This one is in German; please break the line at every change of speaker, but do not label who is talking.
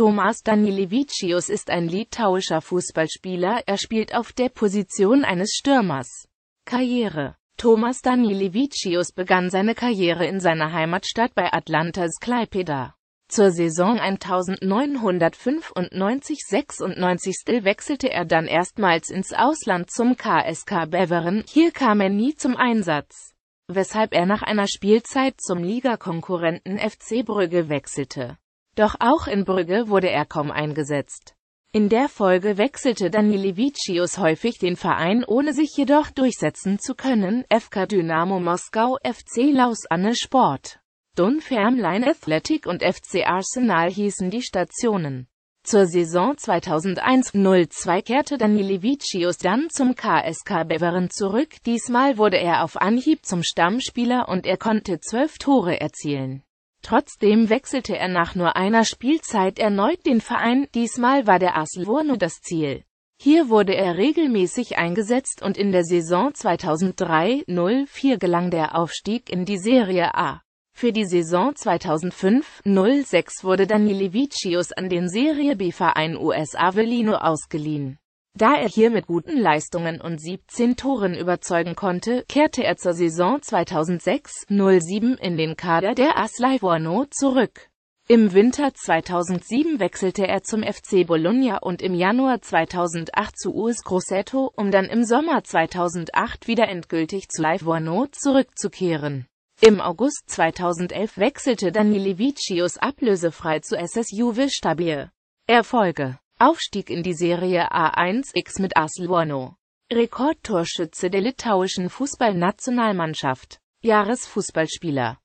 Tomas Danilevicius ist ein litauischer Fußballspieler, er spielt auf der Position eines Stürmers. Karriere Thomas Danilevicius begann seine Karriere in seiner Heimatstadt bei Atlanta Sklaipeda. Zur Saison 1995-96 wechselte er dann erstmals ins Ausland zum KSK Beveren, hier kam er nie zum Einsatz, weshalb er nach einer Spielzeit zum Ligakonkurrenten FC Brügge wechselte. Doch auch in Brügge wurde er kaum eingesetzt. In der Folge wechselte Vicius häufig den Verein, ohne sich jedoch durchsetzen zu können, FK Dynamo Moskau, FC Lausanne Sport. Dunfermline Athletic und FC Arsenal hießen die Stationen. Zur Saison 2001-02 kehrte Vicius dann zum KSK Beveren zurück, diesmal wurde er auf Anhieb zum Stammspieler und er konnte zwölf Tore erzielen. Trotzdem wechselte er nach nur einer Spielzeit erneut den Verein, diesmal war der AS Livorno das Ziel. Hier wurde er regelmäßig eingesetzt und in der Saison 2003-04 gelang der Aufstieg in die Serie A. Für die Saison 2005-06 wurde Danili Vicius an den Serie B-Verein US Avellino ausgeliehen. Da er hier mit guten Leistungen und 17 Toren überzeugen konnte, kehrte er zur Saison 2006-07 in den Kader der AS Livorno zurück. Im Winter 2007 wechselte er zum FC Bologna und im Januar 2008 zu US Grosseto, um dann im Sommer 2008 wieder endgültig zu Livorno zurückzukehren. Im August 2011 wechselte Danilevicius ablösefrei zu SS Juve Stabile. Erfolge Aufstieg in die Serie A1X mit AS Luono. Rekordtorschütze der litauischen Fußballnationalmannschaft. Jahresfußballspieler